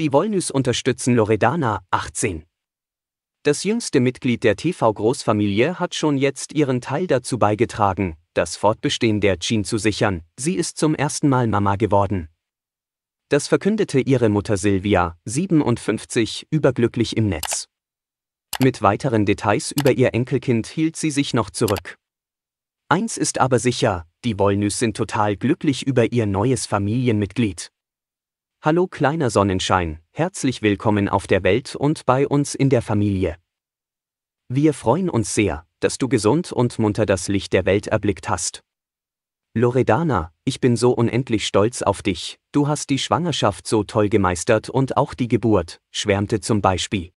Die Wollnüs unterstützen Loredana, 18. Das jüngste Mitglied der TV-Großfamilie hat schon jetzt ihren Teil dazu beigetragen, das Fortbestehen der Jean zu sichern. Sie ist zum ersten Mal Mama geworden. Das verkündete ihre Mutter Silvia, 57, überglücklich im Netz. Mit weiteren Details über ihr Enkelkind hielt sie sich noch zurück. Eins ist aber sicher, die Wollnüs sind total glücklich über ihr neues Familienmitglied. Hallo kleiner Sonnenschein, herzlich willkommen auf der Welt und bei uns in der Familie. Wir freuen uns sehr, dass du gesund und munter das Licht der Welt erblickt hast. Loredana, ich bin so unendlich stolz auf dich, du hast die Schwangerschaft so toll gemeistert und auch die Geburt, schwärmte zum Beispiel.